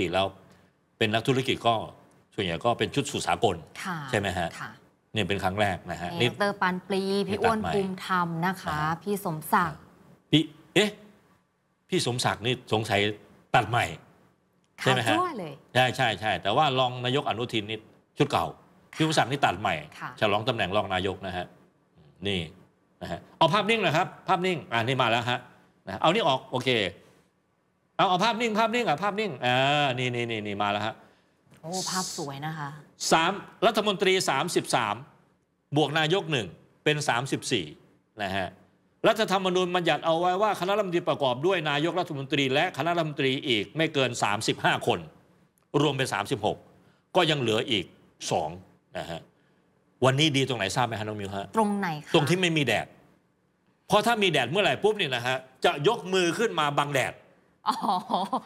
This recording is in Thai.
ติแล้วเป็นนักธุรกิจก็ส่วนใหญ่ก็เป็นชุดสุสากลใช่ไหมฮะเนี่ยเป็นครั้งแรกนะฮะนี่เตอร์ปันปลีพี่อ้วนภูมิธรรมนะคะ พี่สมศักดิ์พี่เอ๊ะพี่สมศักดิ์นี่สงสัยตัดใหม่ ใช่ไหมฮะใช่ใช่ใช่แต่ว่ารองนายกอนุทินนี่ชุดเก่า พี่สมศักดิ์นี่ตัดใหม่ฉลองตำแหน่งรองนายกนะฮะนี่นะฮะเอาภาพนิ่งเลยครับ ภาพนิ่งอ่านี่มาแล้วฮะเอานี่ออกโอเคเอา เอา ภาพนิ่งภาพนิ่งอ่ะภาพนิ่งอ่านี่นี่นี่นี่มาแล้วฮะโอ้ภาพสวยนะคะสามรัฐมนตรีสามสิบสามบวกนายกหนึ่งเป็นสสสามิบี่นะฮะรัฐธรรมนูญบัญญัติเอาไว้ว่า คณะรัฐมนตรีประกอบด้วยนายกรัฐมนตรี และคณะรัฐมนตรีอีกไม่เกินสสามิบห้าคน รวมเป็นสสามิบหกก็ยังเหลืออีกสองนะฮะ วันนี้ดีตรงไหนทราบไหมฮะ น้องมิวฮะ ตรงไหนคะตรงที่ไม่มีแดดเพราะถ้ามีแดดเมื่อไหร่ปุ๊บเนี่ยนะฮะจะยกมือขึ้นมาบังแดด哦。